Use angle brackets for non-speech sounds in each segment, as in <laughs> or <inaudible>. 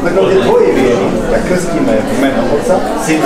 Maintenant, j'ai trop aimé la queue qui m'a c'est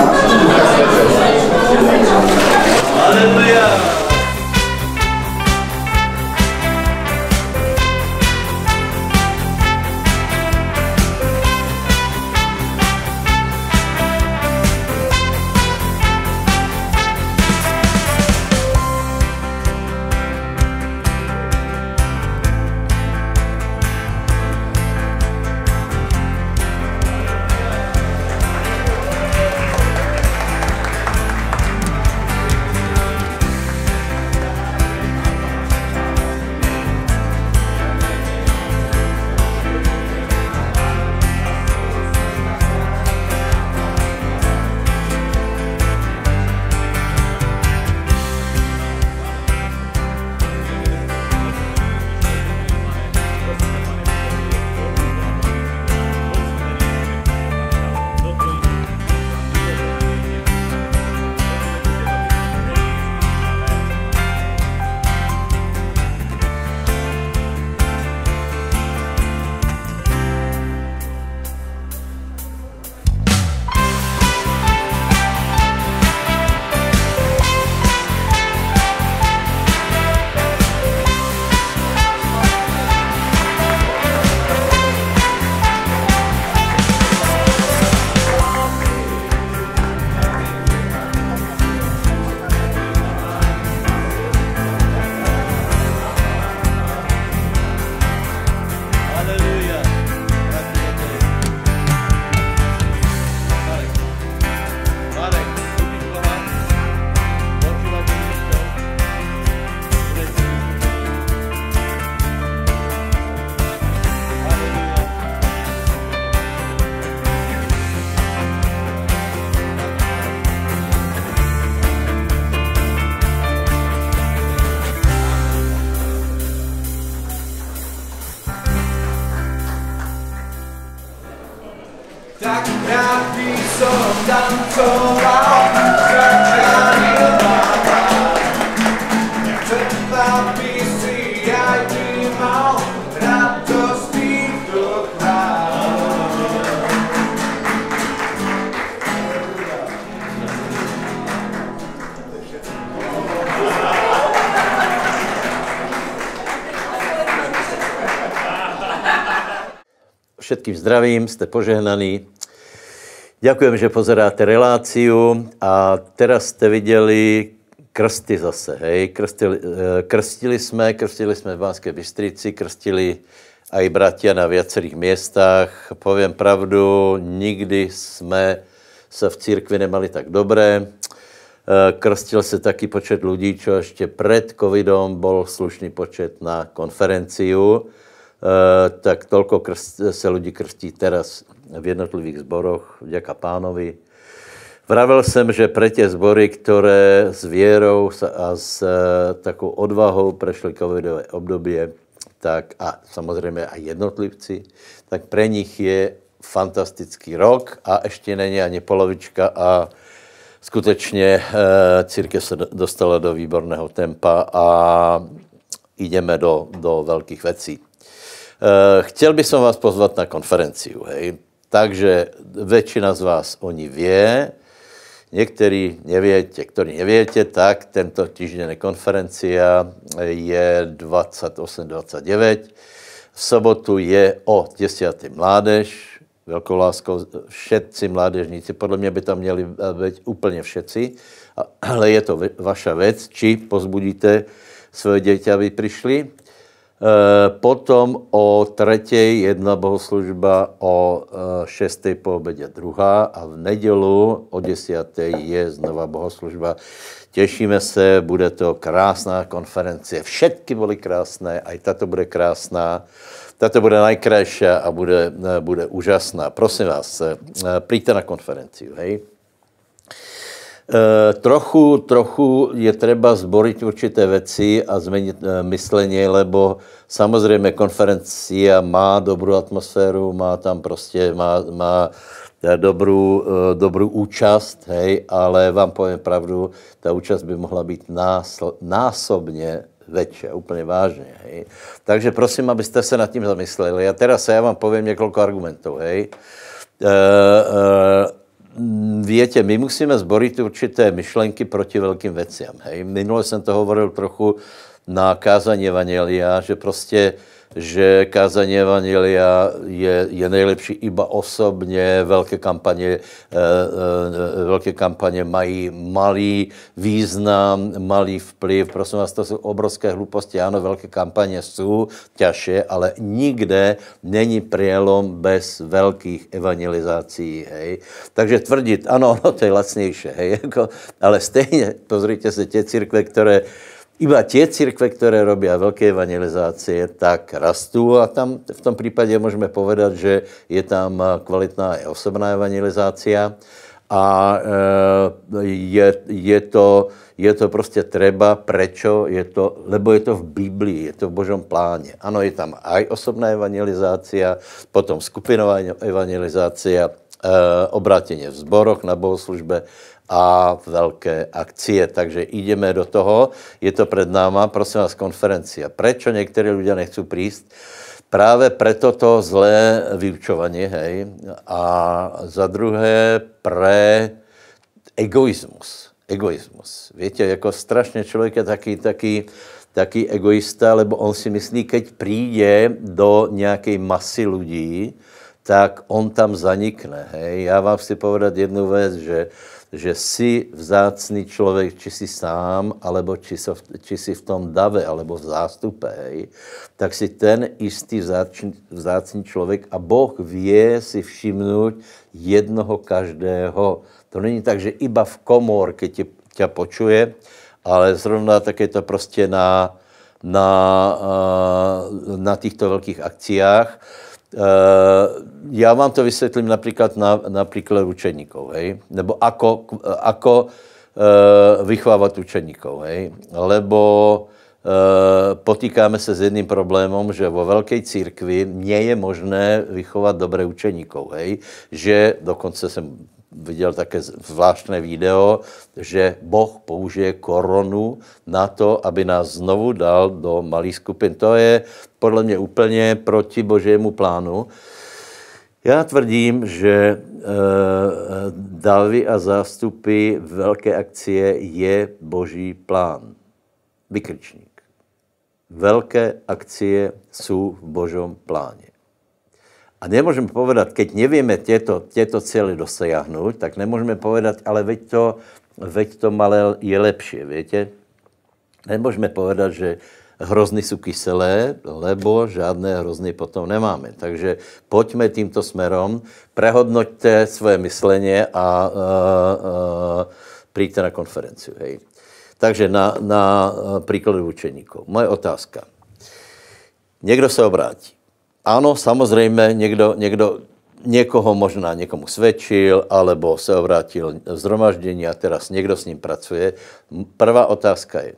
zdravím, jste požehnaný. Děkujem, že pozeráte reláciu a teraz jste viděli krsty zase, hej. Krstili, eh, krstili jsme, krstili jsme v Vánské Bystrici, krstili i bratia na viacerých městách. Povím pravdu, nikdy jsme se v církvi nemali tak dobré. Eh, krstil se taky počet lidí, čo ještě před covidem byl slušný počet na konferenciu. Eh, tak tolko krst, se lidi krstí teraz v jednotlivých zboroch, vďaka pánovi. Vravil jsem, že pre tě zbory, které s věrou a s eh, takou odvahou prešly covidové období, tak a samozřejmě a jednotlivci, tak pre nich je fantastický rok a ještě není ani polovička a skutečně e, církev se dostala do výborného tempa a ideme do, do velkých věcí. Eh, chtěl bych som vás pozvat na konferenci, Takže většina z vás o ní vě, Někteří nevětě, kteří nevětě, tak tento týždenní konferencia je 28-29. V sobotu je o 10. mládež, velkou láskou všetci mládežníci, podle mě by tam měli být úplně všetci, ale je to vaša věc, či pozbudíte svoje děti, aby přišli. Eh, potom o třetí jedna bohoslužba, o eh, šestý po obědě druhá a v nedělu o desáté je znova bohoslužba. Těšíme se, bude to krásná konference. Všetky byly krásné, i tato bude krásná. Tato bude nejkrásnější a bude, eh, bude úžasná. Prosím vás, přijďte na konferenci, hej. Eh, trochu, trochu je třeba zborit určité věci a změnit eh, mysleně, lebo samozřejmě konferencia má dobrou atmosféru, má tam prostě, má, má eh, dobrou, dobrou účast, hej, ale vám povím pravdu, ta účast by mohla být násl, násobně veče, úplně vážně. Hej. Takže prosím, abyste se nad tím zamysleli. A teraz já vám povím několik argumentů. Hej. E, e, Mm, větě, my musíme zborit určité myšlenky proti velkým věcem. Minule jsem to hovoril trochu na kázání Evangelia, že prostě že kázání Evangelia je, je nejlepší iba osobně, velké kampaně, eh, eh, velké kampaně mají malý význam, malý vplyv, prosím vás, to jsou obrovské hluposti, ano, velké kampaně jsou těžší, ale nikde není prielom bez velkých evangelizací, hej. Takže tvrdit, ano, no, to je lacnější, hej, jako, ale stejně, pozrite se, tě církve, které Iba tie církve, ktoré robia veľké evangelizácie, tak rastú a tam v tom prípade môžeme povedať, že je tam kvalitná osobná evangelizácia a e, je, je, to, je to prostě treba, prečo je to, lebo je to v Biblii, je to v Božom pláně. Ano, je tam aj osobná evangelizácia, potom skupinová evangelizácia, e, obrátenie v zboroch na bohoslužbe a velké akcie. Takže ideme do toho, je to před náma, prosím vás, konferencia. Proč některé lidé nechcú přijít? Právě proto to zlé vyučování, hej. A za druhé pre egoismus. Egoismus. Víte, jako strašně člověk je taký, taký, taký egoista, lebo on si myslí, keď přijde do nějaké masy lidí, tak on tam zanikne. Hej. Já vám chci povedat jednu věc, že uh, že jsi vzácný člověk, či jsi sám, alebo či, so, či jsi v tom dave, alebo v zástupe, hej, tak si ten jistý vzácný, vzácný člověk a Boh vě si všimnout jednoho každého. To není tak, že iba v komórke tě, tě počuje, ale zrovna tak je to prostě na, na, eh, na těchto velkých akciách Eh, já vám to vysvětlím například na, na príklade učeníkov, hej? Nebo ako, ako uh, eh, vychovávať učeníkov, hej? Lebo uh, potýkáme se s jedným problémem, že vo velké církvi nie je možné vychovat dobré učeníkov, hej? Že dokonce jsem viděl také zvláštné video, že Boh použije koronu na to, aby nás znovu dal do malých skupin. To je podle mě úplně proti božému plánu. Já tvrdím, že e, eh, davy a zástupy velké akcie je boží plán. Vykričník. Velké akcie jsou v božom pláně. A nemůžeme povedat, keď nevíme, těto těto cíly dosáhnout, tak nemůžeme povedat. ale veď to, veď to malé je lepší, viete? Nemůžeme povedat, že hrozny jsou kyselé, lebo žádné hrozny potom nemáme. Takže pojďme tímto směrem. prehodnoťte svoje mysleně a uh, uh, přijďte na konferenci. Hej. Takže na, na příkladu učeníků. Moje otázka. Někdo se obrátí ano, samozřejmě někdo, někdo někoho možná někomu svědčil, alebo se obrátil zhromaždění a teraz někdo s ním pracuje. Prvá otázka je,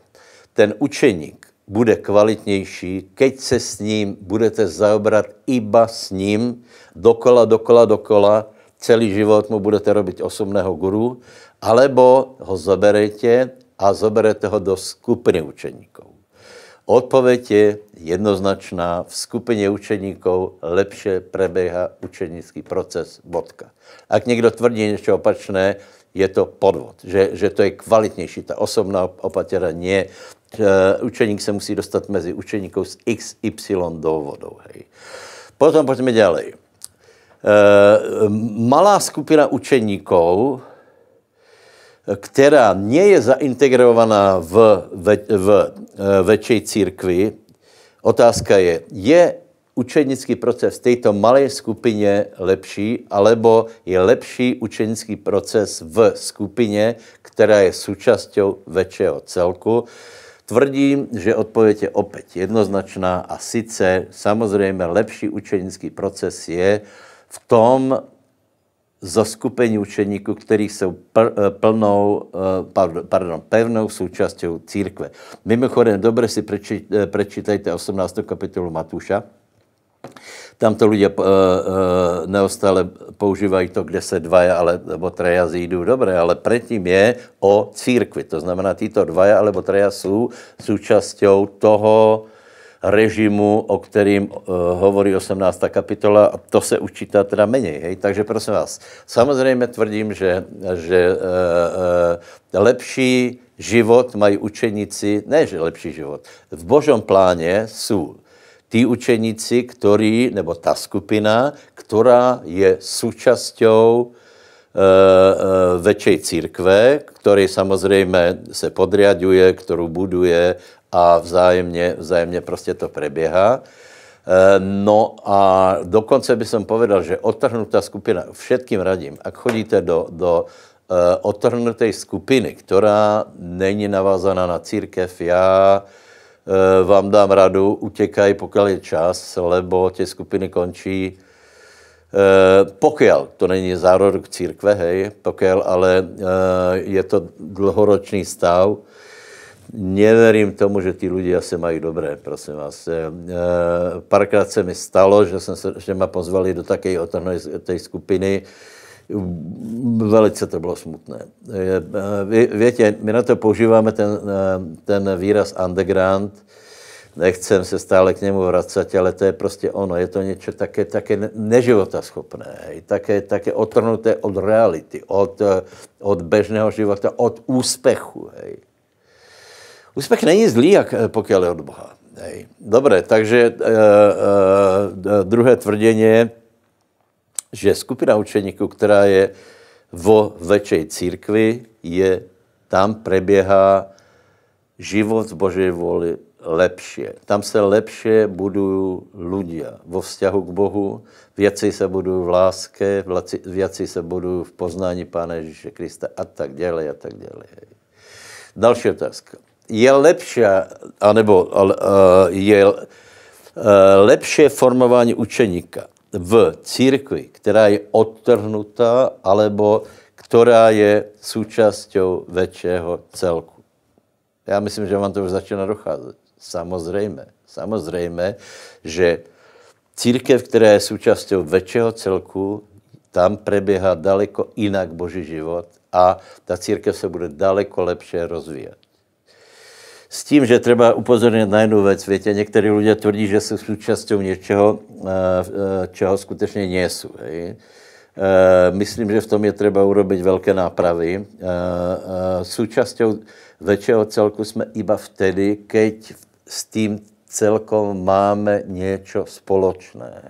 ten učeník bude kvalitnější, keď se s ním budete zaobrat iba s ním, dokola, dokola, dokola, celý život mu budete robit osobného guru, alebo ho zoberete a zoberete ho do skupiny učeníků. Odpověď je jednoznačná. V skupině učeníků lepše preběhá učenický proces. Bodka. Ak někdo tvrdí něco opačné, je to podvod, že, že to je kvalitnější, ta osobná opatěra nie. Eh, učeník se musí dostat mezi učeníkou s y důvodou. Hej. Potom pojďme ďalej. Eh, malá skupina učeníků která nie je zaintegrovaná v, ve, v e, väčšej církvi, otázka je, je učenický proces v této malé skupině lepší, alebo je lepší učenický proces v skupině, která je součástí většího celku? Tvrdím, že odpověď je opět jednoznačná a sice samozřejmě lepší učenický proces je v tom, za skupení učeníků, kterých jsou eh, plnou, eh, pardon, pevnou součástí církve. Mimochodem, dobře si přečtěte eh, prečítajte 18. kapitolu Matuša. Tam to lidé neustále používají to, kde se dvaja ale, nebo treja zjídu. dobré, ale předtím je o církvi. To znamená, tyto dvaja alebo treja jsou součástí toho, režimu, o kterým uh, hovorí 18. kapitola a to se učítá teda méně. Hej? Takže prosím vás, samozřejmě tvrdím, že, že uh, uh, lepší život mají učeníci, ne že lepší život, v božom pláně jsou ty učeníci, který, nebo ta skupina, která je současťou väčšej církve, který samozrejme se podriaduje, ktorú buduje a vzájemně, vzájemně prostě to preběhá. E, no a dokonce by som povedal, že otrhnutá skupina, všetkým radím, ak chodíte do, do e, otrhnuté skupiny, která není navázaná na církev, já e, vám dám radu, utěkají, pokud je čas, lebo tě skupiny končí, pokud, to není zárodok církve, hej, pokud, ale je to dlhoročný stav, neverím tomu, že ty ľudia se mají dobré, prosím vás. E, párkrát se mi stalo, že, jsem se, že mě pozvali do také otrhné té skupiny. Velice to bylo smutné. E, vě, větě, my na to používáme ten, eh, ten výraz underground, nechcem se stále k němu vracet, ale to je prostě ono. Je to něco také, také neživotaschopné, také, také otrhnuté od reality, od, od běžného života, od úspěchu. Hej. Úspěch není zlý, jak, eh, pokud je od Boha. Dobře, takže e, e, druhé tvrdění je, že skupina učeníků, která je vo väčšej církvi, je, tam preběhá život z Boží vůli lepšie. Tam se lepšie budují ľudia vo vzťahu k Bohu, věci se budují v láske, věci se budují v poznání Pána Ježíše Krista a tak dále a tak dále. Další otázka je lepší, anebo eh, je eh, lepší formování učeníka v církvi, která je odtrhnutá, alebo která je součástí většího celku. Já myslím, že vám to už začíná docházet. Samozřejmě, samozřejmě, že církev, která je součástí většího celku, tam preběhá daleko jinak boží život a ta církev se bude daleko lepše rozvíjet. S tím, že třeba upozornit na jednu věc, větě, některý lidé tvrdí, že jsou součástí něčeho, eh, eh, čeho skutečně nejsou. Eh, myslím, že v tom je třeba urobit velké nápravy. Součástí většího celku jsme iba vtedy, keď s tím celkom máme něco společné.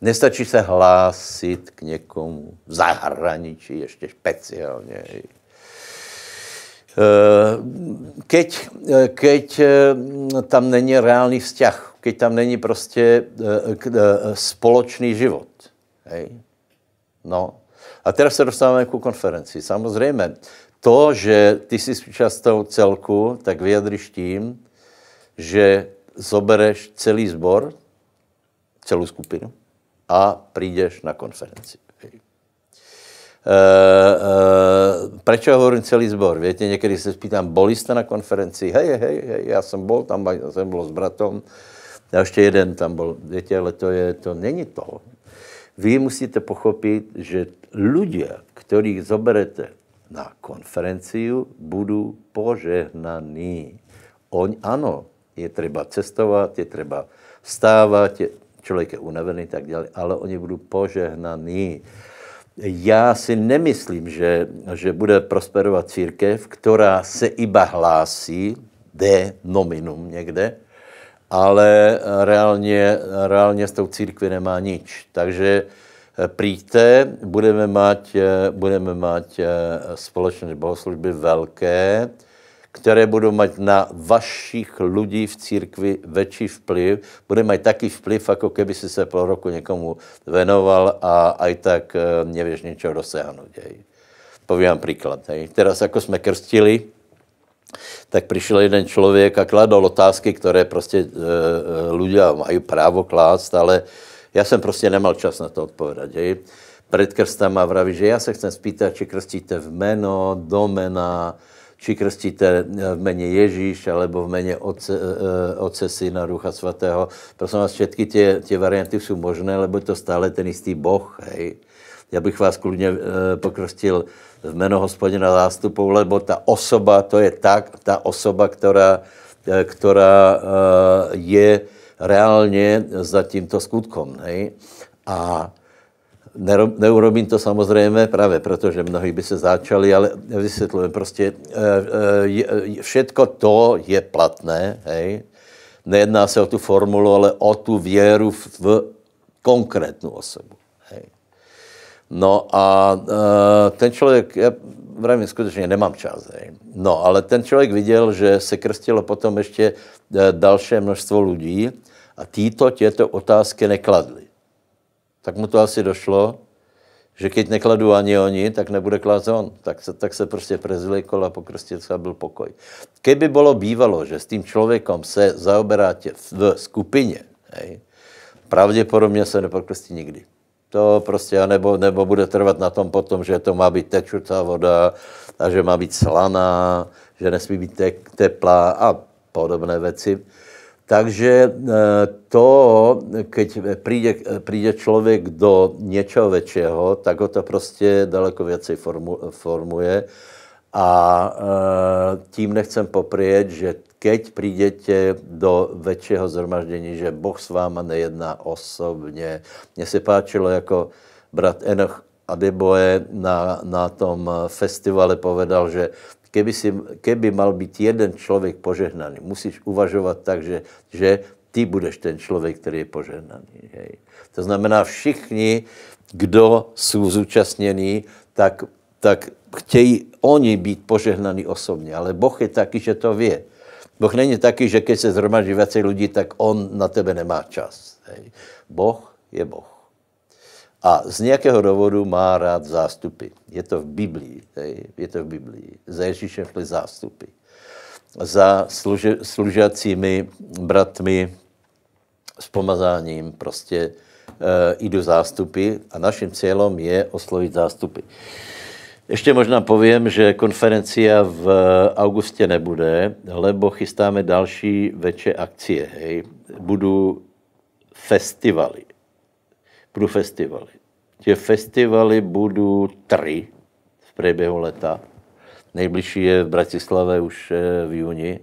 Nestačí se hlásit k někomu v zahraničí, ještě speciálně. Eh, keď, eh, keď eh, tam není reálný vzťah, keď tam není prostě společný život. Hej? No. A teď se dostáváme ku konferenci. Samozřejmě, to, že ty jsi součástí celku, tak vyjadříš tím, že zobereš celý sbor, celou skupinu a přijdeš na konferenci. E, e, proč hovorím celý zbor? Víte, někdy se spýtám, boli jste na konferenci? Hej, hej, hej, já jsem bol tam, ja jsem bol s bratom. A ještě jeden tam bol. Víte, ale to, je, to není to. Vy musíte pochopit, že lidé, kterých zoberete na konferenci, budou požehnaní. Oň, ano, je třeba cestovat, je třeba vstávat, je, člověk je unavený tak dále, ale oni budou požehnaní já si nemyslím, že, že bude prosperovat církev, která se iba hlásí, de nominum někde, ale reálně, reálně s tou církví nemá nič. Takže eh, přijďte, budeme mít eh, budeme eh, společné bohoslužby velké, které budou mít na vašich lidí v církvi větší vplyv, bude mít taký vplyv, jako keby si se po roku někomu venoval a aj tak eh, nevíš něčeho dosáhnout. Povím vám příklad. Hej. Teraz, jako jsme krstili, tak přišel jeden člověk a kladl otázky, které prostě e, eh, lidé eh, mají právo klást, ale já jsem prostě nemal čas na to odpovědět. Před Před a vraví, že já se chcem spýtat, či krstíte v jméno, domena či krstíte eh, v mene Ježíš, alebo v mene Oce, eh, eh, Oce Syna, Ducha Svatého. Prosím vás, všetky tě, varianty jsou možné, lebo to stále ten istý Boh, hej. Já bych vás kludně pokrstil v meno hospodina zástupů, lebo ta osoba, to je tak, ta osoba, která, která je reálně za tímto skutkom, hej. A neurobím to samozřejmě právě, protože mnohí by se začali, ale vysvětlujem prostě, eh, eh, všetko to je platné, hej. Nejedná se o tu formulu, ale o tu věru v konkrétnu osobu. Hej. No a eh, ten člověk, já vravím, skutečně nemám čas. Hej. No, ale ten člověk viděl, že se krstilo potom ještě další množstvo lidí a títo těto otázky nekladli tak mu to asi došlo, že keď nekladu ani oni, tak nebude klást on. Tak se, tak se prostě prezlikol a pokrstil se a byl pokoj. Kdyby bylo bývalo, že s tím člověkem se zaoberáte v skupině, hej, pravděpodobně se nepokrstí nikdy. To prostě, nebo, nebo bude trvat na tom potom, že to má být tečutá voda a že má být slaná, že nesmí být te, teplá a podobné věci. Takže eh, to, keď přijde, přijde člověk do něčeho většího, tak ho to prostě daleko věci formu, formuje. A eh, tím nechcem poprieť, že keď přijdete do většího zhromaždění, že Boh s váma nejedná osobně. Mně se páčilo, jako brat Enoch Adeboe na, na tom festivale povedal, že keby, si, keby mal být jeden člověk požehnaný, musíš uvažovat tak, že, že ty budeš ten člověk, který je požehnaný. Hej. To znamená, všichni, kdo jsou zúčastnění, tak, tak chtějí oni být požehnaný osobně, ale Boh je taky, že to ví. Boh není taky, že když se zhromaždí více lidí, tak on na tebe nemá čas. Hej. Boh je Boh a z nějakého důvodu má rád zástupy. Je to v Biblii, je to v Biblii. Za Ježíšem šly zástupy. Za služe, služacími bratmi s pomazáním prostě e, eh, jdu zástupy a naším cílem je oslovit zástupy. Ještě možná povím, že konferencia v augustě nebude, lebo chystáme další větší akcie. Hej. Budou festivaly budou festivaly. Tě festivaly budou tři v průběhu leta. Nejbližší je v Bratislave už eh, v juni.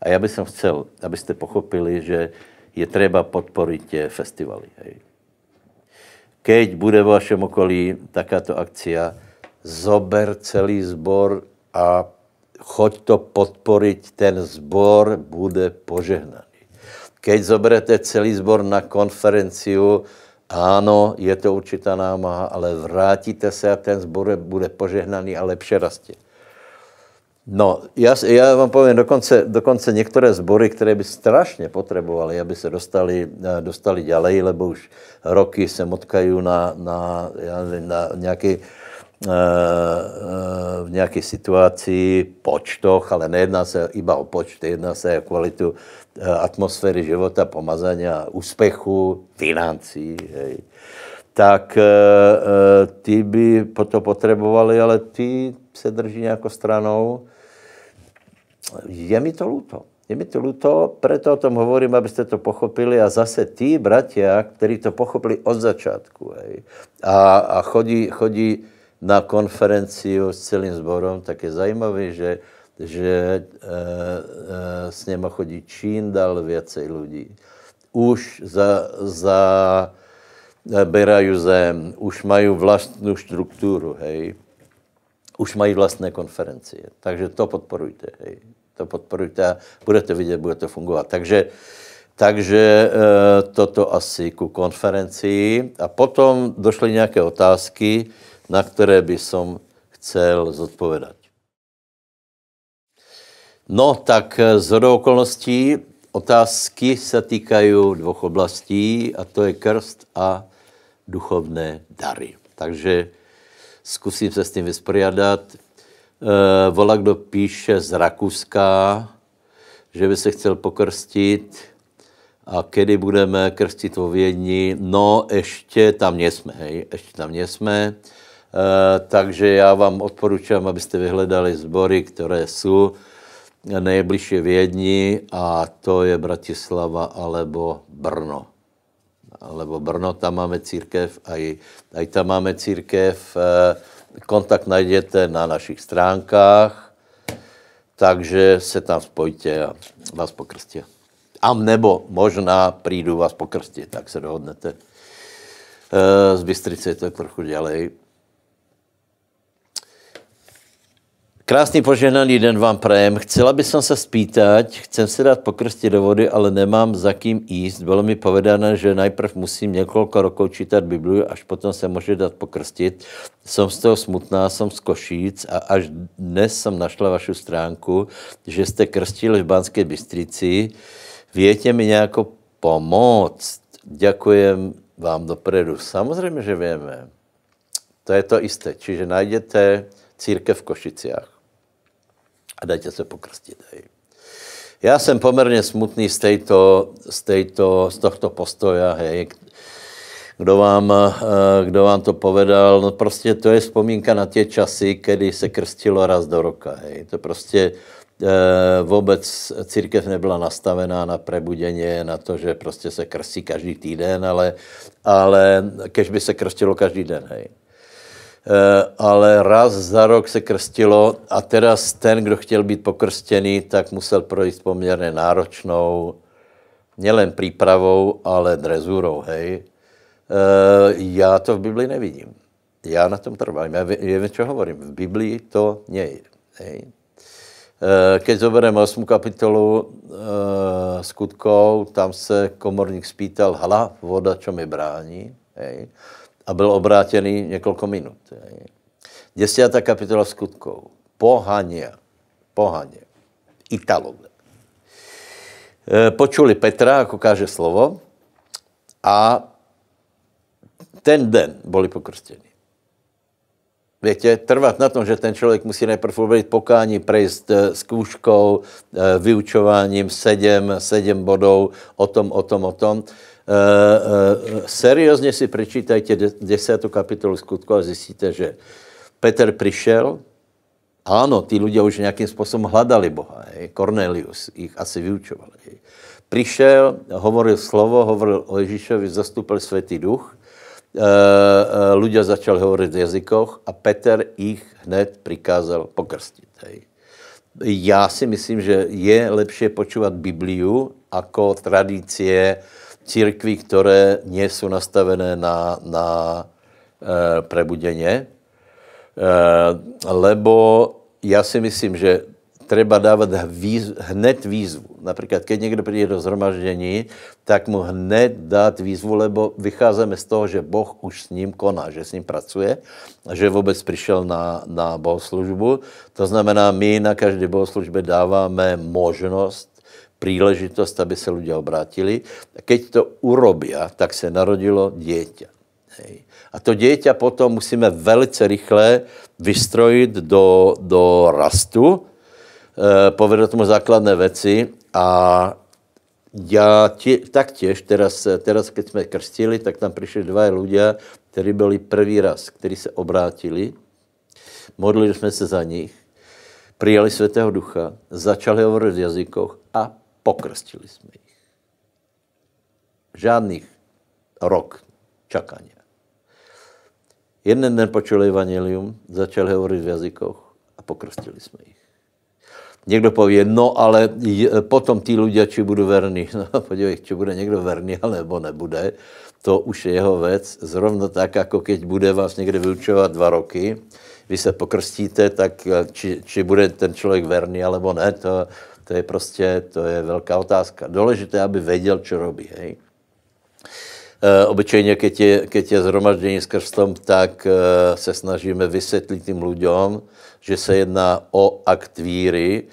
A já bych chcel, abyste pochopili, že je třeba podporit tě festivaly. Hej. Keď bude v vašem okolí takáto akcia, zober celý sbor a choď to podporit, ten sbor bude požehnaný. Keď zoberete celý sbor na konferenciu, ano, je to určitá námaha, ale vrátíte se a ten zbor bude požehnaný a lepše rastě. No, já, já vám povím, dokonce, dokonce některé sbory, které by strašně potřebovaly, aby se dostali, eh, dostali ďalej, lebo už roky se motkají na, na, já nevím, na nějaký, eh, eh, v nějaké situaci, počtoch, ale nejedná se iba o počty, jedná se o kvalitu Eh, atmosféry života, pomazání, úspěchu, financí, hej, tak eh, eh, ty by to potřebovali, ale ty se drží nějakou stranou. Je mi to luto. Je mi to luto, preto o tom hovorím, abyste to pochopili a zase ty bratia, kteří to pochopili od začátku hej, a, a chodí, chodí na konferenci s celým sborom, tak je zajímavé, že že eh, eh, s něma chodí čím dál věci lidí. Už za, za eh, berajú zem, už mají vlastní strukturu, hej. Už mají vlastné konferencie. Takže to podporujte, hej. To podporujte a budete vidět, bude to fungovat. Takže, takže e, toto asi ku konferencii. A potom došly nějaké otázky, na které by som chcel zodpovědat. No, tak z eh, okolností otázky se týkají dvou oblastí, a to je krst a duchovné dary. Takže zkusím se s tím vysporiadat. E, eh, Volá, kdo píše z Rakuska, že by se chtěl pokrstit a kedy budeme krstit o Vědni. No, ještě tam nejsme, hej, ještě tam nejsme. E, takže já vám odporučám, abyste vyhledali sbory, které jsou nejbliž je Viedni a to je Bratislava alebo Brno. Alebo Brno, tam máme církev, aj, aj tam máme církev. E, kontakt najdete na našich stránkách, takže se tam spojte a vás pokrstě. A nebo možná přijdu vás pokrstit, tak se dohodnete. E, z Bystrice je to trochu dělej. Krásný požehnaný den vám prajem. Chcela by som se spýtať, chcem se dát pokrstit do vody, ale nemám za kým jíst. Bylo mi povedané, že najprv musím několik rokov čítat Bibliu, až potom se může dát pokrstit. Jsem z toho smutná, jsem z Košíc a až dnes jsem našla vašu stránku, že jste krstili v Banské Bystrici. Víte mi nějakou pomoc? Děkujem vám dopredu. Samozřejmě, že víme. To je to isté. Čiže najdete církev v Košiciach a dajte se pokrstit. Hej. Já jsem poměrně smutný z, tejto, z, tejto, z tohto postoja, hej. Kdo vám, eh, kdo vám to povedal, no prostě to je vzpomínka na tě časy, kdy se krstilo raz do roka, hej. To prostě eh, vůbec církev nebyla nastavená na prebuděně, na to, že prostě se krstí každý týden, ale, ale kež by se krstilo každý den, hej. Eh, ale raz za rok se krstilo a teraz ten, kdo chtěl být pokrstěný, tak musel projít poměrně náročnou, nejen přípravou, ale drezurou, hej. Eh, já to v Biblii nevidím. Já na tom trvám. Já vím, co hovorím. V Biblii to nie Hej. Eh, keď zobereme 8. kapitolu e, skutkou, tam se komorník spýtal, Hla, voda, čo mi brání. Hej a byl obrátený několik minut. Desiatá kapitola skutkou, Pohania. Pohania. Italové. E, počuli Petra, jako káže slovo, a ten den byli pokrstěni. Víte, trvat na tom, že ten člověk musí nejprve udělat pokání, prejsť zkouškou, e, e, vyučováním, sedem, sedem bodů, o tom, o tom, o tom, Eh, eh, seriózně si přečítajte desátou kapitolu skutku a zjistíte, že Petr přišel, ano, ty lidé už nějakým způsobem hledali Boha. Hej. Cornelius jich asi vyučoval. Hej. Přišel, hovoril slovo, hovoril o Ježíšovi, zastupil světý duch, e, e, lidé začali hovorit v jazykoch a Petr jich hned přikázal pokrstit. Hej. Já si myslím, že je lepší počúvat Bibliu, jako tradice církví, které nie jsou nastavené na, na e, eh, prebudeně, e, eh, lebo já si myslím, že treba dávat výz, hned výzvu. Například, keď někdo přijde do zhromaždění, tak mu hned dát výzvu, lebo vycházíme z toho, že Boh už s ním koná, že s ním pracuje, že vůbec přišel na, na bohoslužbu. To znamená, my na každé bohoslužbě dáváme možnost Příležitost, aby se lidé obrátili. A keď to urobí, tak se narodilo dítě. A to dítě potom musíme velice rychle vystrojit do, do rastu, e, povedat mu základné věci. a já tě, taktiež, teraz, teraz, když jsme krstili, tak tam přišli dva lidé, kteří byli první raz, kteří se obrátili, modlili jsme se za nich, přijali Svatého Ducha, začali hovořit v jazykoch a Pokrstili jsme je. Žádných rok čakání. Jeden den počul evangelium, začal hovorit v jazykoch a pokrstili jsme jich. Někdo pově, no ale potom tí lidé, či budou verní. <laughs> No podívej, či bude někdo verný, alebo nebude, to už je jeho věc. Zrovna tak, jako keď bude vás někde vyučovat dva roky, vy se pokrstíte, tak či, či bude ten člověk verný, alebo ne, to, to je prostě, to je velká otázka. Důležité, aby věděl, co robí. Hej. E, obyčejně, keď je, keď je zhromaždění s krstom, tak e, se snažíme vysvětlit tým lidem, že se jedná o akt víry,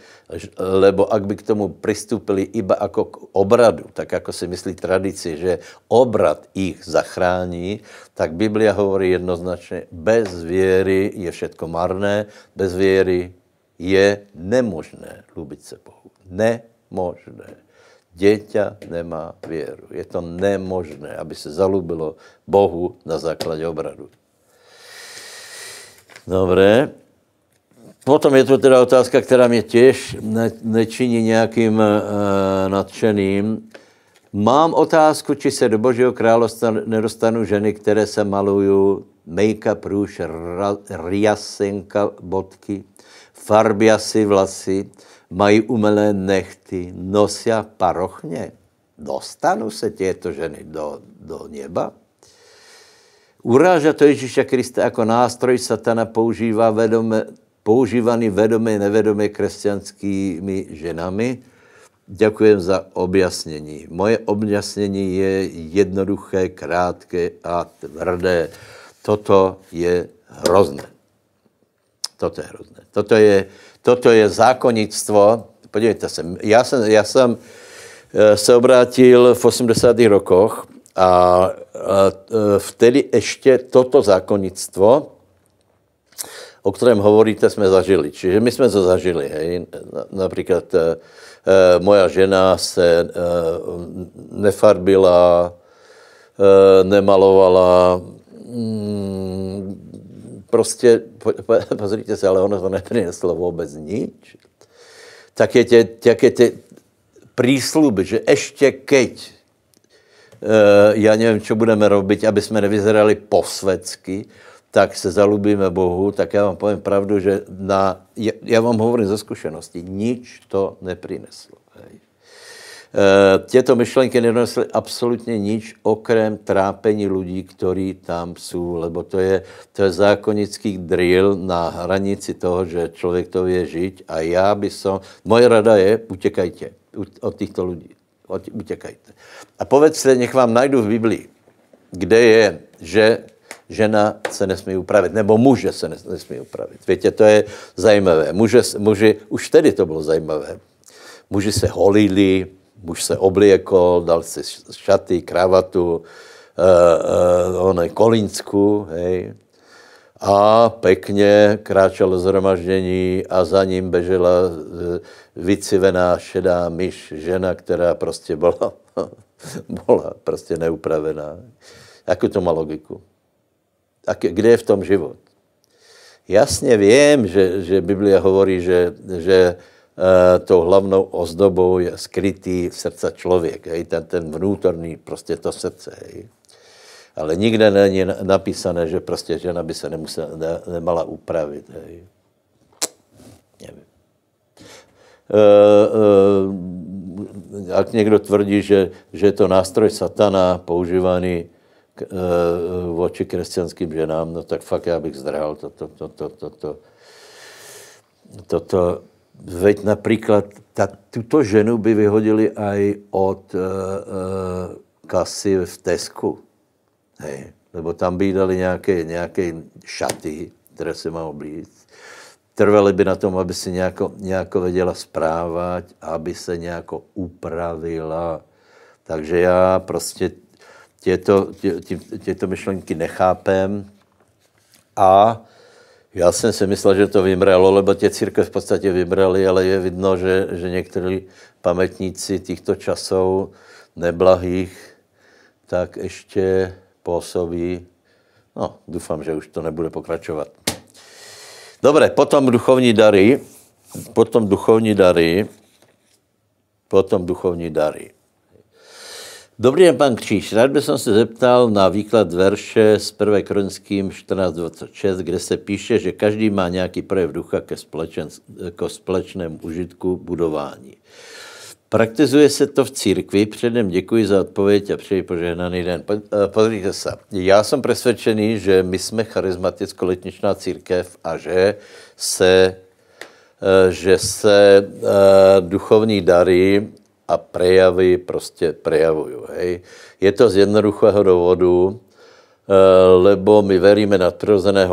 lebo ak by k tomu pristúpili iba ako k obradu, tak ako si myslí tradici, že obrad ich zachrání, tak Biblia hovorí jednoznačně, bez věry je všetko marné, bez věry je nemožné lubit se Bohu. Nemožné. Děťa nemá věru. Je to nemožné, aby se zalubilo Bohu na základě obradu. Dobré. Potom je to teda otázka, která mě těž ne, nečiní nějakým e, nadšeným. Mám otázku, či se do Božího království nedostanu ženy, které se malují make-up, růž, ra, riasenka, bodky farbí si vlasy, mají umelé nechty, nosí parochně. Dostanou se těto ženy do, do neba? Uráža to Ježíša Krista jako nástroj satana používá vedome, používaný vedomé, nevedomé křesťanskými ženami. Děkujem za objasnění. Moje objasnění je jednoduché, krátké a tvrdé. Toto je hrozné. Toto je hrozné. Toto je, toto je zákonnictvo. Podívejte se, já jsem, já jsem eh, se obrátil v 80. rokoch a eh, vtedy ještě toto zákonnictvo, o kterém hovoríte, jsme zažili. Čiže my jsme to zažili. Hej. Například eh, moja žena se nefarbila, nemalovala, mm, prostě, pozrite se, ale ono to neprineslo vůbec nič, tak je tě, tak je tě prísluby, že ještě keď Uh, já nevím, co budeme robit, aby jsme nevyzerali posvedsky, tak se zalubíme Bohu, tak já vám povím pravdu, že na, já vám hovorím ze zkušenosti, nič to neprineslo. Eh, těto myšlenky nedonesly absolutně nič okrem trápení lidí, kteří tam jsou, lebo to je, to je zákonický drill na hranici toho, že člověk to vie žít a já by som, moje rada je, utekajte od těchto lidí, utekajte. A povedzte, nech vám najdu v Biblii, kde je, že žena se nesmí upravit, nebo muže se nesmí upravit. Víte, to je zajímavé. Muže, muži, už tedy to bylo zajímavé. Muži se holili, muž se obliekol, dal si šaty, kravatu, e, eh, e, eh, one, kolínsku, hej, a pekně kráčel zhromaždění a za ním bežela eh, vycivená šedá myš, žena, která prostě byla, <laughs> byla prostě neupravená. Jakou to má logiku? A kde je v tom život? Jasně vím, že, že Biblia hovorí, že, že Eh, tou hlavnou ozdobou je skrytý srdce člověk, hej, ten, ten vnútorný, prostě to srdce. Hej. Ale nikde není napísané, že prostě žena by se nemusela, ne, nemala upravit. Hej. Nevím. E, eh, e, eh, jak někdo tvrdí, že, že je to nástroj satana používaný k, e, oči křesťanským ženám, no tak fakt já bych zdrhal toto, to to to to. Veď například ta, tuto ženu by vyhodili aj od e, e, kasy v Tesku. Hej. Lebo tam by dali nějaké, nějaké šaty, které se má oblíct. Trvali by na tom, aby se nějako, nějako věděla správat, aby se nějako upravila. Takže já prostě těto, tě, tě, těto myšlenky nechápem a já jsem si myslel, že to vymrelo, lebo tě církev v podstatě vybrali, ale je vidno, že, že někteří pamětníci těchto časů neblahých tak ještě působí. No, doufám, že už to nebude pokračovat. Dobré, potom duchovní dary, potom duchovní dary, potom duchovní dary. Dobrý den, pan Kříž. Rád bych se zeptal na výklad verše z 1. Kronickým 14.26, kde se píše, že každý má nějaký projev ducha ke, společen, ke společnému užitku budování. Praktizuje se to v církvi. Předem děkuji za odpověď a přeji požehnaný den. Podívejte eh, se. Já jsem přesvědčený, že my jsme charizmaticko-letničná církev a že se eh, že se eh, duchovní dary a prejavy prostě prejavují. Hej. Je to z jednoduchého důvodu, eh, lebo my veríme na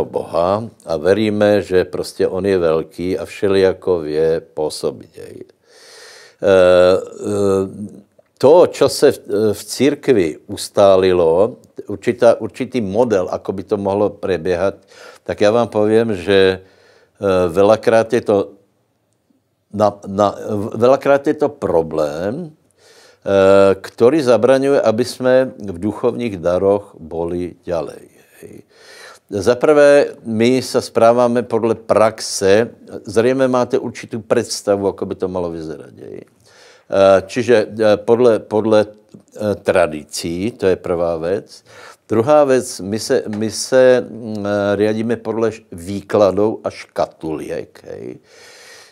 Boha a veríme, že prostě On je velký a všelijako je působit. Eh, eh, to, co se v církvi ustálilo, určitá, určitý model, ako by to mohlo preběhat, tak já vám povím, že velakrát je to na, na, velakrát je to problém, eh, který zabraňuje, aby jsme v duchovních daroch boli ďalej. Za prvé, my se správáme podle praxe. Zřejmě máte určitou představu, jak by to malo vyzerať. Eh, čiže eh, podle, podle tradicí, to je prvá věc. Druhá věc, my se, my se mm, riadíme podle výkladů a škatuliek. Hej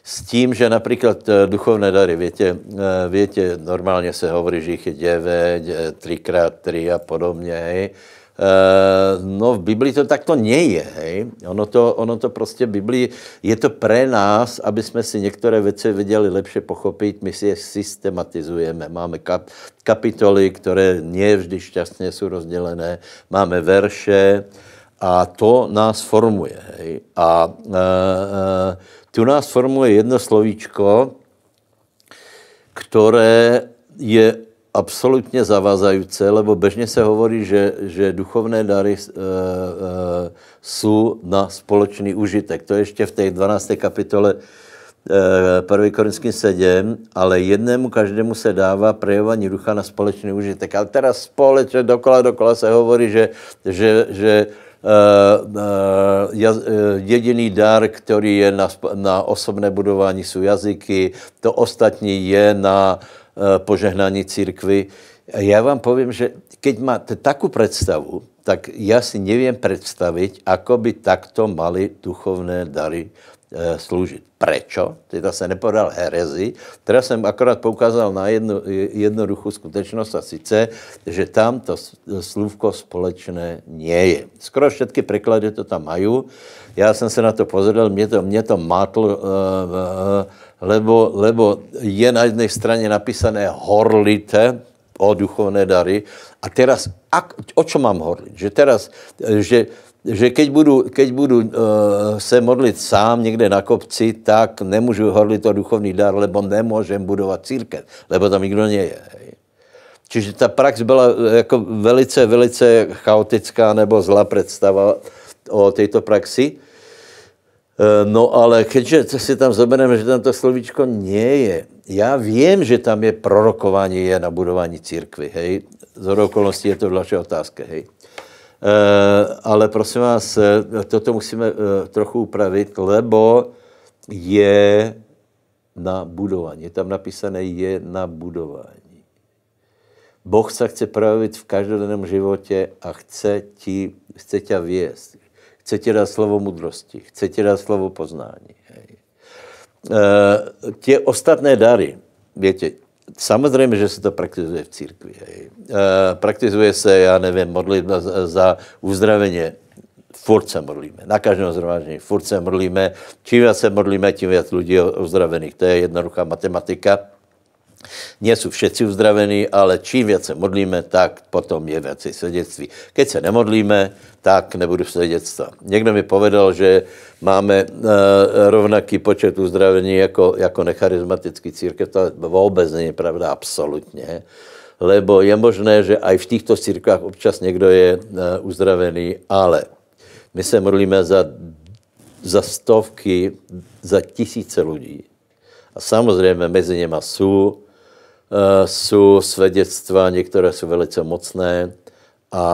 s tím, že například eh, duchovné dary, větě, eh, větě normálně se hovorí, že jich je 9, 3 x 3 a podobně, hej. Eh, no v Biblii to takto neje, hej. Ono to, ono to prostě v Biblii, je to pre nás, aby jsme si některé věci viděli lepše pochopit, my si je systematizujeme. Máme kap, kapitoly, které nie vždy šťastně jsou rozdělené, máme verše a to nás formuje, hej. A, a, a tu nás formuje jedno slovíčko, které je absolutně zavazajúce, lebo bežně se hovorí, že, že duchovné dary e, e, jsou na společný užitek. To je ještě v té 12. kapitole e, eh, 1. Korinským 7, ale jednému každému se dává prejevání ducha na společný užitek. Ale teraz společně dokola, dokola se hovorí, že, že, že Eh, eh, eh, jediný dar, který je na, na osobné budování, jsou jazyky, to ostatní je na požehnání církvy. Já vám povím, že keď máte takovou představu, tak já si nevím představit, ako by takto mali duchovné dary Eh, sloužit. Prečo? Teda se nepodal herezi. Teda jsem akorát poukázal na jednu jednoduchou skutečnost a sice, že tam to slůvko společné nie je. Skoro všetky preklady to tam mají. Já jsem se na to pozoril, mě to, mě to mátlo, eh, eh, lebo, lebo je na jedné straně napísané horlite, o duchovné dary. A teraz, ak, o čo mám horlit? Že teraz, že že keď budu, keď budu uh, se modlit sám někde na kopci, tak nemůžu horlit o duchovní dar, lebo nemůžem budovat církev, lebo tam nikdo nie je. Čiže ta prax byla eh, jako velice, velice chaotická nebo zlá představa o této praxi. Eh, no ale keďže si tam zobereme, že tam to slovíčko nie je, já vím, že tam je prorokování je na budování církvy, hej. Z okolností je to další otázka, hej. Eh, ale prosím vás, eh, toto musíme eh, trochu upravit, lebo je na budování. Je tam napísané je na budování. Boh se chce projevit v každodenném životě a chce, ti, chce tě věst. Chce ti dát slovo mudrosti, chce ti dát slovo poznání. E, tě ostatné dary, větě, Samozřejmě, že se to praktizuje v církvi. E, praktizuje se, já nevím, modlitba za, eh, za uzdraveně. Furt se modlíme. Na každém zhromáždění furt se modlíme. Čím víc se modlíme, tím víc lidí uzdravených. To je jednoduchá matematika jsou všetci uzdravení, ale čím více modlíme, tak potom je věci svědectví. Keď se nemodlíme, tak nebudu svědectva. Někdo mi povedal, že máme e, rovnaký počet uzdravení jako, jako necharizmatický církev. To vůbec není pravda, absolutně lebo je možné, že aj v těchto církvách občas někdo je eh, uzdravený, ale my se modlíme za, za stovky, za tisíce lidí. A samozřejmě mezi něma jsou Eh, jsou svedectva, některé jsou velice mocné a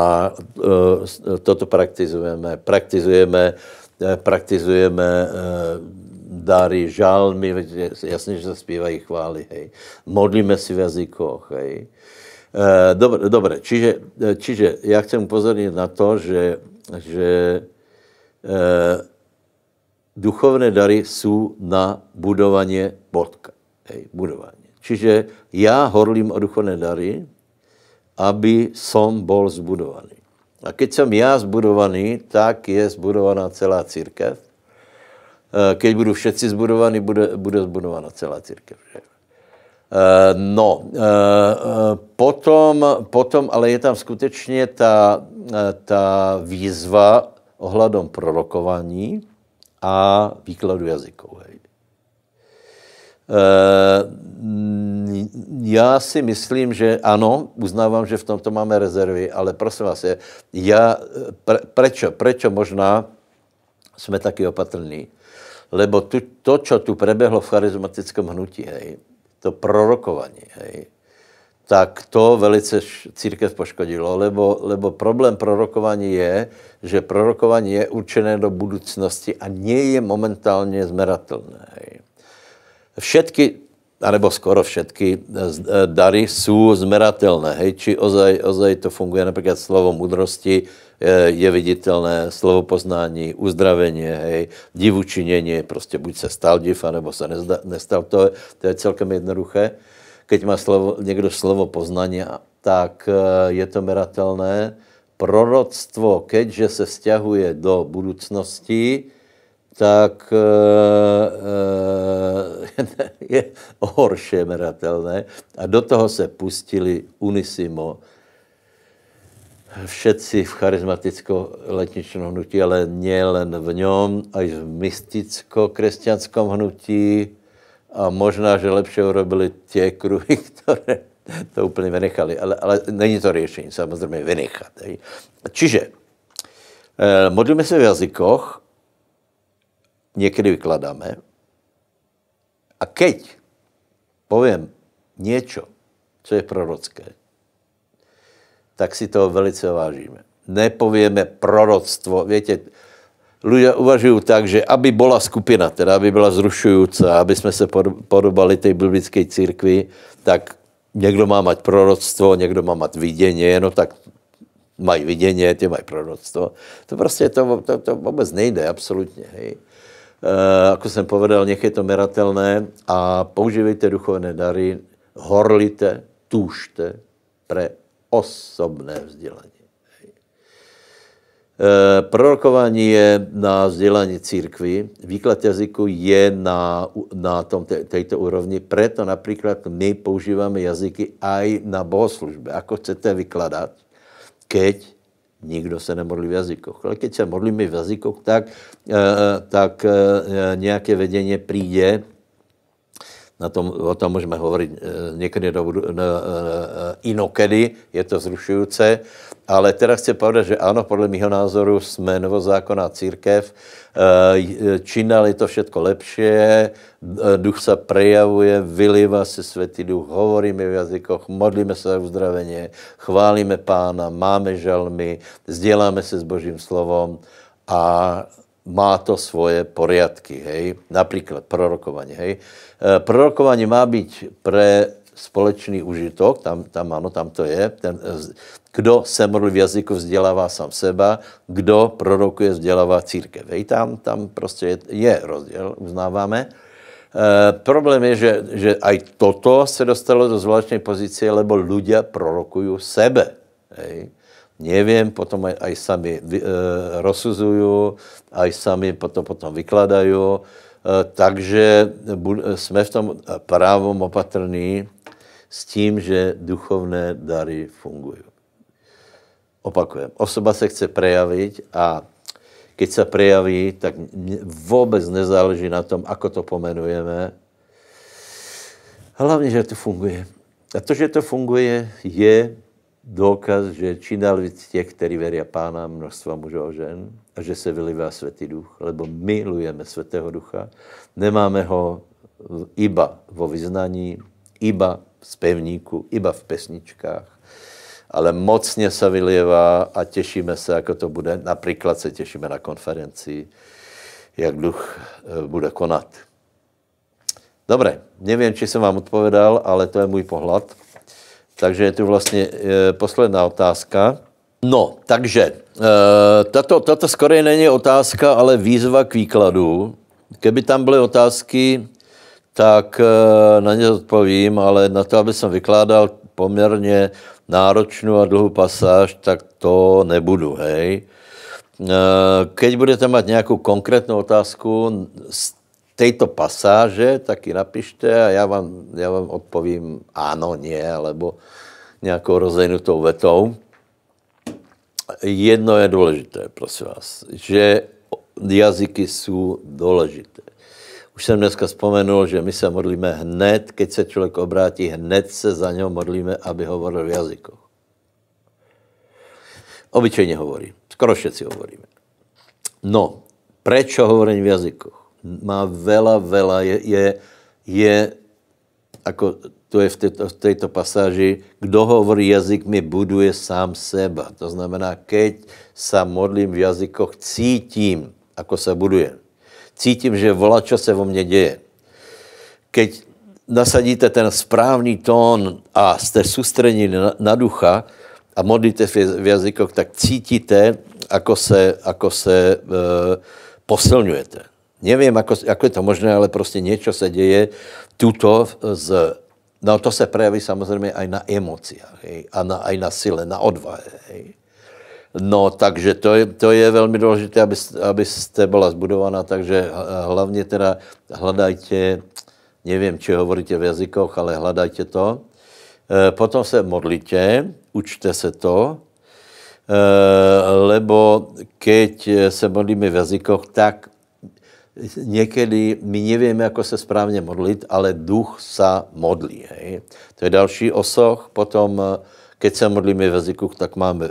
eh, toto praktizujeme. Praktizujeme, eh, praktizujeme dary, žalmy, jasně, že se zpívají chvály, hej. Modlíme si v jazykoch, hej. Dobre, dobre čiže, čiže já chcem upozornit na to, že, že duchovné dary jsou na budování bodka. Hej, budování. Čiže já horlím o duchovné dary, aby som bol zbudovaný. A keď jsem já zbudovaný, tak je zbudovaná celá církev. E, keď budou všetci zbudovaní, bude, bude zbudovaná celá církev. E, no, e, potom, potom, ale je tam skutečně ta, ta výzva ohledom prorokování a výkladu jazyků. Hej. Eh, já si myslím, že ano, uznávám, že v tomto máme rezervy, ale prosím vás, já, pre, prečo, prečo možná jsme taky opatrní? Lebo tu, to, co tu prebehlo v charizmatickém hnutí, hej, to prorokování, hej, tak to velice církev poškodilo, lebo, lebo problém prorokování je, že prorokování je určené do budoucnosti a nie je momentálně zmeratelné. Hej všetky, anebo skoro všetky eh, eh, dary jsou zmeratelné, hej, či ozaj, ozaj to funguje, například slovo mudrosti eh, je viditelné, slovo poznání, uzdravení, hej, divučinění, prostě buď se stal div, anebo se nezda, nestal, to, to je celkem jednoduché. Keď má slovo, někdo slovo poznání, tak je to meratelné. Proroctvo, keďže se stěhuje do budoucnosti, tak eh, eh, <laughs> je horše meratelné. A do toho se pustili unisimo všetci v charizmaticko-letničnom hnutí, ale nielen v něm, až v mysticko-kresťanskom hnutí. A možná, že lepší urobili tě kruhy, <laughs> které to úplně vynechali. Ale, ale není to řešení, samozřejmě vynechat. Čiže eh, modlíme se v jazykoch, Někdy vykladáme. A keď povím něco, co je prorocké, tak si toho velice vážíme. Nepovíme proroctvo. Víte, lidé uvažují tak, že aby byla skupina, teda aby byla zrušující, aby jsme se podobali té biblické církvi, tak někdo má mať proroctvo, někdo má mať viděně, no tak mají viděně, ty mají proroctvo. To prostě to, to, to vůbec nejde, absolutně. Hej. Eh, ako jsem povedal, nech je to meratelné a používejte duchovné dary, horlite, tužte pre osobné vzdělání. E, eh, prorokování je na vzdělání církvy, výklad jazyku je na, na tom, této úrovni, proto například my používáme jazyky aj na bohoslužbe. Ako chcete vykladat, keď nikdo se nemodlí v jazykoch. Ale když se modlíme v jazykoch, tak, eh, tak eh, nějaké vedení přijde, na tom, o tom můžeme hovorit eh, někdy do, do, do, inokedy, je to zrušující, ale teda chci povedat, že ano, podle mého názoru jsme novozákonná církev, eh, činali to všetko lepšie, eh, duch se prejavuje, vyliva se světý duch, hovoríme v jazykoch, modlíme se za uzdraveně, chválíme pána, máme žalmy, sděláme se s božím slovom a má to svoje poriadky, hej. Například prorokování, hej. Eh, prorokování má být pre společný užitok, tam, tam ano, tam to je, ten, eh, kdo se modlí v jazyku, vzdělává sám seba, kdo prorokuje, vzdělává církev. Hej, tam, tam prostě je, je rozdíl, uznáváme. E, problém je, že, že aj toto se dostalo do zvláštní pozice, lebo ľudia prorokují sebe. Hej nevím, potom aj, aj sami e, rozsuzují, aj sami potom, potom vykladají. E, takže bu, jsme v tom právom opatrní, s tím, že duchovné dary fungují. Opakujem, osoba se chce prejavit a keď se prejaví, tak vůbec nezáleží na tom, ako to pomenujeme. Hlavně, že to funguje. A to, že to funguje, je důkaz, že čím dál víc těch, kteří verí pána, množstva mužů a žen, a že se vylivá světý duch, lebo milujeme svatého ducha, nemáme ho iba vo vyznání, iba z iba v pesničkách. Ale mocně se vylievá a těšíme se, jako to bude. Například se těšíme na konferenci, jak duch eh, bude konat. Dobré, nevím, či jsem vám odpovedal, ale to je můj pohled. Takže je tu vlastně e, posledná otázka. No, takže e, tato, tato skoro není otázka, ale výzva k výkladu. Kdyby tam byly otázky, tak eh, na ně odpovím, ale na to, aby jsem vykládal poměrně náročnou a dlouhou pasáž, tak to nebudu, hej. Eh, keď budete mít nějakou konkrétnou otázku z této pasáže, tak ji napište a já vám, já vám odpovím ano, ne, alebo nějakou rozejnutou vetou. Jedno je důležité, prosím vás, že jazyky jsou důležité. Už jsem dneska vzpomenul, že my se modlíme hned, keď se člověk obrátí, hned se za něho modlíme, aby hovoril v jazyku. Obyčejně hovorí. Skoro všetci hovoríme. No, proč hovorení v jazyku? Má vela, vela, je, je, je ako to je v této, v této pasáži, kdo hovorí jazyk, mi buduje sám seba. To znamená, keď sa modlím v jazykoch, cítím, ako se buduje cítím, že volačo se o mě děje. Keď nasadíte ten správný tón a jste sustrení na, na ducha a modlíte v, v jazykoch, tak cítíte, ako se, ako se e, posilňujete. Nevím, ako, ako je to možné, ale prostě něco se děje tuto z... No to se projeví samozřejmě i na emociách, hej, a na, aj na sile, na odvahe. Hej. No, takže to je, to je velmi důležité, aby, abyste byla zbudovaná, takže eh, hlavně teda hledajte, nevím, či hovoríte v jazykoch, ale hledajte to. E, potom se modlíte, učte se to, e, lebo keď se modlíme v jazykoch, tak někdy my nevíme, jak se správně modlit, ale duch sa modlí. Hej. To je další osoch, potom keď se modlíme v jazyku, tak máme,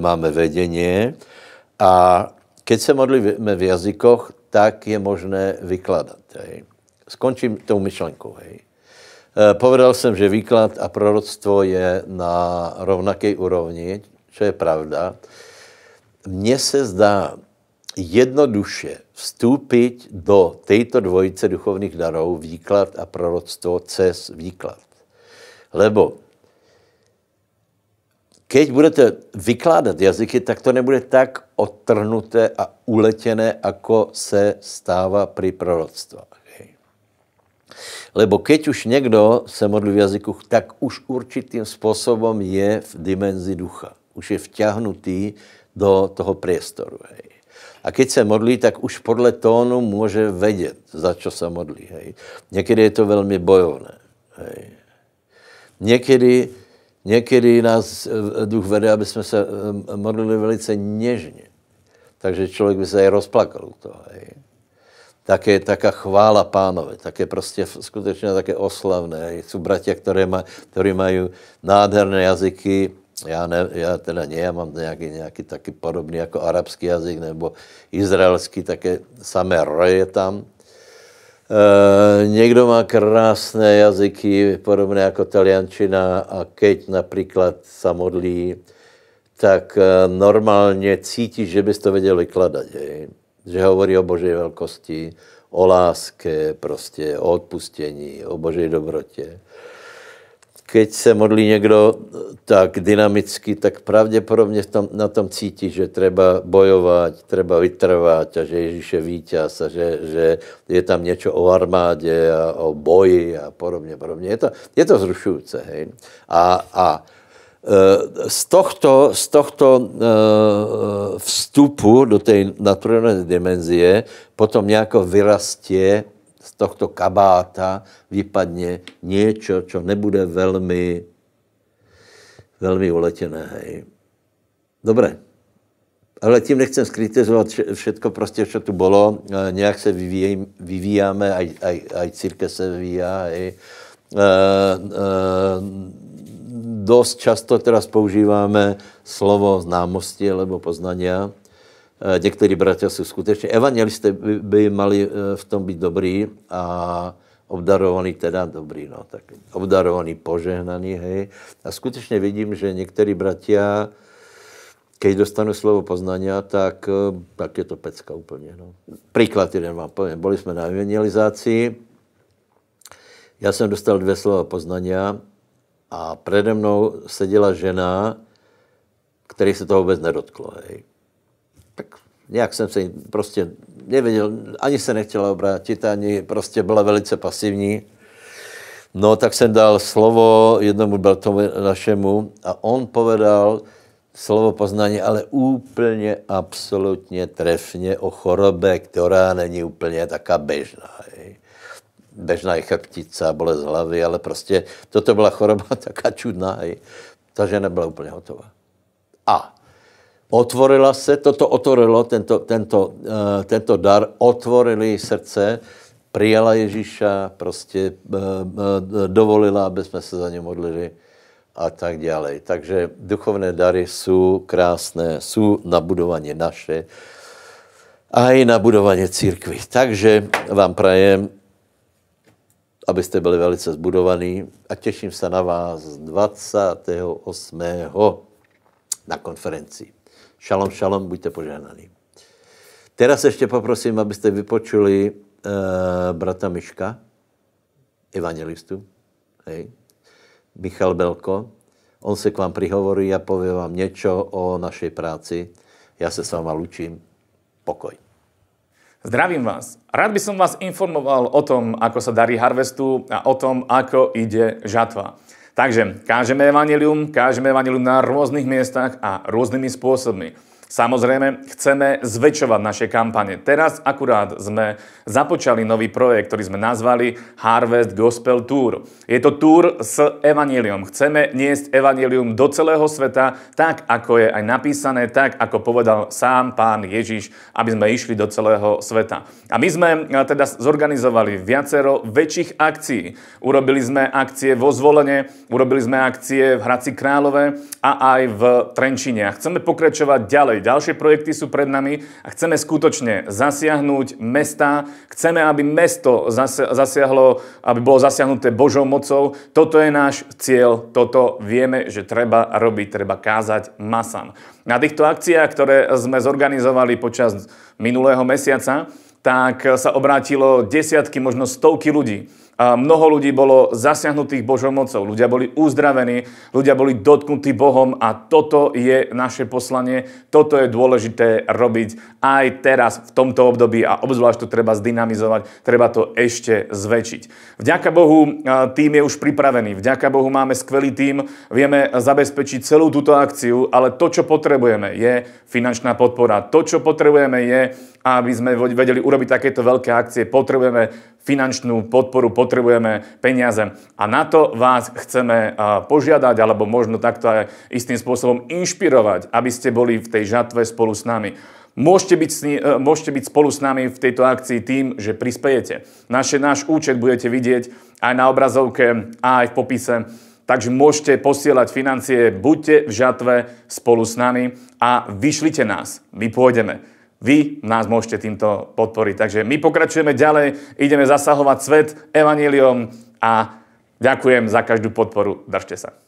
máme vedení. a keď se modlíme v jazykoch, tak je možné vykladat. Hej. Skončím tou myšlenkou. Hej. Eh, povedal jsem, že výklad a proroctvo je na rovnaké úrovni, čo je pravda. Mně se zdá jednoduše vstoupit do této dvojice duchovných darů výklad a proroctvo cez výklad. Lebo Keď budete vykládat jazyky, tak to nebude tak otrhnuté a uletěné, jako se stává při proroctvách. Lebo keď už někdo se modlí v jazyku, tak už určitým způsobem je v dimenzi ducha. Už je vťahnutý do toho priestoru. Hej. A keď se modlí, tak už podle tónu může vědět, za čo se modlí. Hej. Někdy je to velmi bojovné. Hej. Někdy Někdy nás eh, duch vede, aby jsme se eh, modlili velice něžně. Takže člověk by se i rozplakal u toho. Hej. Tak je taká chvála pánovi, tak je prostě skutečně také oslavné. Hej. Jsou bratia, které maj, který mají nádherné jazyky, já, ne, já teda ne, já mám nějaký, nějaký taky podobný jako arabský jazyk nebo izraelský, také samé roje tam. Eh, někdo má krásné jazyky, podobné jako taliančina a keď například se modlí, tak eh, normálně cítíš, že bys to věděl vykladat. Je? Že hovorí o Boží velkosti, o lásce, prostě, o odpustení, o Boží dobrotě keď se modlí někdo tak dynamicky, tak pravděpodobně tom, na tom cítí, že treba bojovat, treba vytrvat a že Ježíš je vítěz a že, že je tam něco o armádě a o boji a podobně. podobně. Je, to, je to zrušující. Hej? A, a eh, z tohto, z tohto eh, vstupu do té nadprvené dimenzie potom nějak vyrastě tohto kabáta vypadne něco, co nebude velmi, velmi uletěné. Hej. Dobré. Ale tím nechcem skritizovat všetko prostě, co tu bylo. Eh, nějak se vyvíjej, vyvíjáme, aj, aj, aj církev se vyvíjá. Hej. E, e, dost často teraz používáme slovo známosti nebo poznania Eh, někteří bratři jsou skutečně, evangelisté by, by mali eh, v tom být dobrý a obdarovaný teda dobrý, no, tak obdarovaný, požehnaný, hej. A skutečně vidím, že někteří bratia, když dostanu slovo poznání, tak, eh, tak je to pecka úplně. No. Příklad jeden vám povím. Byli jsme na evangelizaci, já jsem dostal dvě slova poznání a přede mnou seděla žena, který se to vůbec nedotklo. Hej nějak jsem se prostě nevěděl, ani se nechtěla obrátit, ani prostě byla velice pasivní. No, tak jsem dal slovo jednomu bratovi našemu a on povedal slovo poznání, ale úplně absolutně trefně o chorobe, která není úplně taká běžná. Je. Běžná je chrbtica, bolest hlavy, ale prostě toto byla choroba <laughs> taká čudná, Ta takže nebyla úplně hotová. A Otvorila se, toto otvorilo, tento, tento, uh, tento dar, otvorili srdce, přijala Ježíša, prostě uh, uh, dovolila, aby jsme se za ně modlili a tak dále. Takže duchovné dary jsou krásné, jsou na budování naše a i na budování církvy. Takže vám prajem, abyste byli velice zbudovaní a těším se na vás 28. na konferenci. Šalom, šalom, buďte požehnaní. Teraz ještě poprosím, abyste vypočuli uh, brata Miška, evangelistu, hej, Michal Belko. On se k vám přihovorí a pově vám něco o naší práci. Já se s váma lučím. Pokoj. Zdravím vás. Rád by som vás informoval o tom, ako sa darí harvestu a o tom, ako ide žatva. Takže kážeme evangelium, kážeme evangelium na různých místech a různými způsoby. Samozrejme, chceme zväčšovať naše kampane. Teraz akurát sme započali nový projekt, ktorý sme nazvali Harvest Gospel Tour. Je to tour s evaníliom. Chceme niesť evanílium do celého sveta, tak ako je aj napísané, tak ako povedal sám pán Ježiš, aby sme išli do celého sveta. A my sme eh, teda zorganizovali viacero väčších akcií. Urobili sme akcie vo Zvolene, urobili sme akcie v Hradci Králové a aj v Trenčine. A chceme pokračovať ďalej ďalšie projekty sú pred nami a chceme skutočne zasiahnuť mesta, chceme, aby mesto zasiahlo, aby bolo zasiahnuté Božou mocou. Toto je náš cieľ, toto vieme, že treba robiť, treba kázať masám. Na týchto akciách, ktoré sme zorganizovali počas minulého mesiaca, tak sa obrátilo desiatky, možno stovky ľudí mnoho ľudí bolo zasiahnutých Božou mocou. Ľudia boli uzdravení, ľudia boli dotknutí Bohom a toto je naše poslanie. Toto je dôležité robiť aj teraz v tomto období a obzvlášť to treba zdynamizovať, treba to ešte zväčšiť. Vďaka Bohu eh, tým je už pripravený, vďaka Bohu máme skvelý tým, vieme zabezpečiť celú túto akciu, ale to, čo potrebujeme, je finančná podpora. To, čo potrebujeme, je, aby sme vedeli urobiť takéto veľké akcie, potrebujeme finančnú podporu potrebujeme, peniaze. A na to vás chceme požiadať, alebo možno takto aj istým spôsobom inšpirovať, aby ste boli v tej žatve spolu s nami. Môžete byť, e, môžete byť spolu s nami v tejto akcii tým, že prispejete. Naše, náš účet budete vidieť aj na obrazovke, aj v popise. Takže môžete posielať financie, buďte v žatve spolu s nami a vyšlite nás, my pôjdeme vy nás môžete týmto podporiť. Takže my pokračujeme ďalej, ideme zasahovať svet evaníliom a ďakujem za každú podporu. Držte sa.